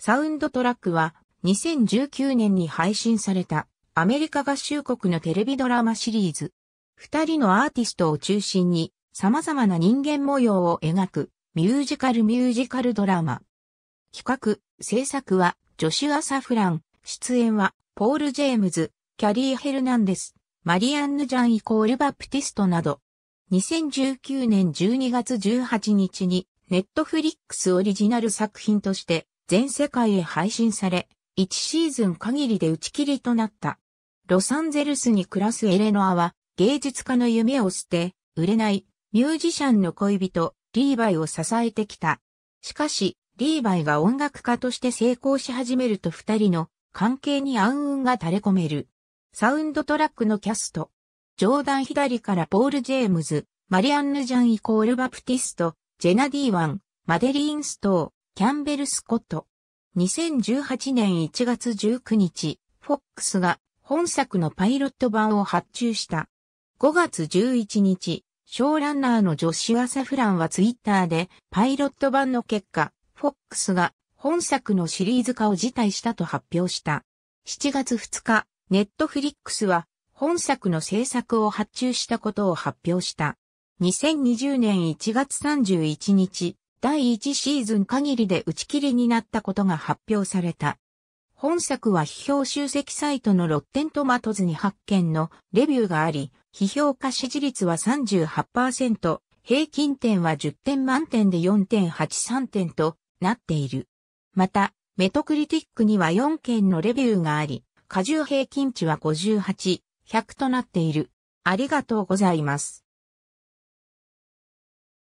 サウンドトラックは2019年に配信されたアメリカ合衆国のテレビドラマシリーズ。二人のアーティストを中心に様々な人間模様を描くミュージカルミュージカルドラマ。企画、制作はジョシュア・サフラン、出演はポール・ジェームズ、キャリー・ヘルナンデス、マリアンヌ・ジャン・イコール・バプティストなど。2019年12月18日にネットフリックスオリジナル作品として全世界へ配信され、1シーズン限りで打ち切りとなった。ロサンゼルスに暮らすエレノアは、芸術家の夢を捨て、売れない、ミュージシャンの恋人、リーバイを支えてきた。しかし、リーバイが音楽家として成功し始めると二人の関係に暗雲が垂れ込める。サウンドトラックのキャスト。上段左からポール・ジェームズ、マリアンヌ・ジャンイコール・バプティスト、ジェナ・ディーワン、マデリーン・ストキャンベル・スコット。2018年1月19日、FOX が本作のパイロット版を発注した。5月11日、ショーランナーのジョシュア・サフランはツイッターで、パイロット版の結果、FOX が本作のシリーズ化を辞退したと発表した。7月2日、ネットフリックスは本作の制作を発注したことを発表した。2020年1月31日、第1シーズン限りで打ち切りになったことが発表された。本作は批評集積サイトのロッテントマトズに発見のレビューがあり、批評家支持率は38%、平均点は10点満点で4.83点となっている。また、メトクリティックには4件のレビューがあり、過重平均値は58、100となっている。ありがとうございます。